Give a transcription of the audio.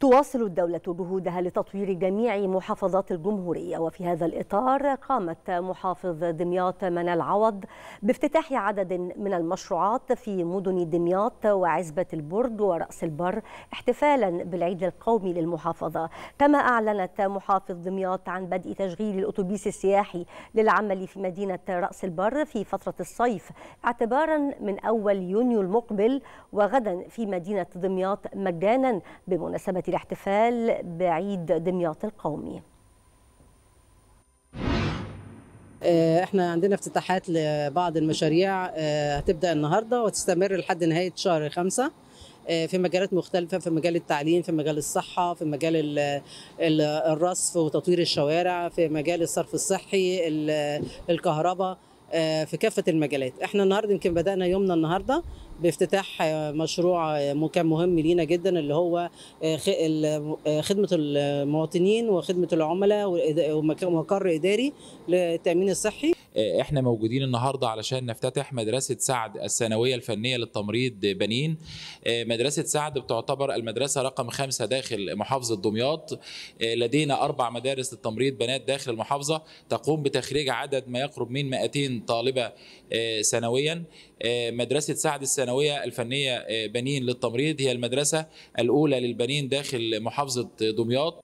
تواصل الدولة جهودها لتطوير جميع محافظات الجمهورية وفي هذا الإطار قامت محافظ دمياط منال عوض بافتتاح عدد من المشروعات في مدن دمياط وعزبة البرد ورأس البر احتفالا بالعيد القومي للمحافظة كما أعلنت محافظ دمياط عن بدء تشغيل الأتوبيس السياحي للعمل في مدينة رأس البر في فترة الصيف اعتبارا من أول يونيو المقبل وغدا في مدينة دمياط مجانا بمناسبة يأتي الاحتفال بعيد دمياط القومي آه، احنا عندنا افتتاحات لبعض المشاريع آه، هتبدا النهارده وتستمر لحد نهايه شهر خمسة آه، في مجالات مختلفة في مجال التعليم في مجال الصحة في مجال الرصف وتطوير الشوارع في مجال الصرف الصحي الكهرباء آه، في كافه المجالات احنا النهارده يمكن بدانا يومنا النهارده بافتتاح آه، مشروع آه، كان مهم لينا جدا اللي هو خدمه المواطنين وخدمه العملاء ومقر اداري للتامين الصحي آه، احنا موجودين النهارده علشان نفتتح مدرسه سعد الثانويه الفنيه للتمريض بنين آه، مدرسه سعد بتعتبر المدرسه رقم خمسه داخل محافظه دمياط آه، لدينا اربع مدارس للتمريض بنات داخل المحافظه تقوم بتخريج عدد ما يقرب من 200 طالبه سنويا مدرسة سعد الثانوية الفنية بنين للتمريض هي المدرسة الأولى للبنين داخل محافظة دمياط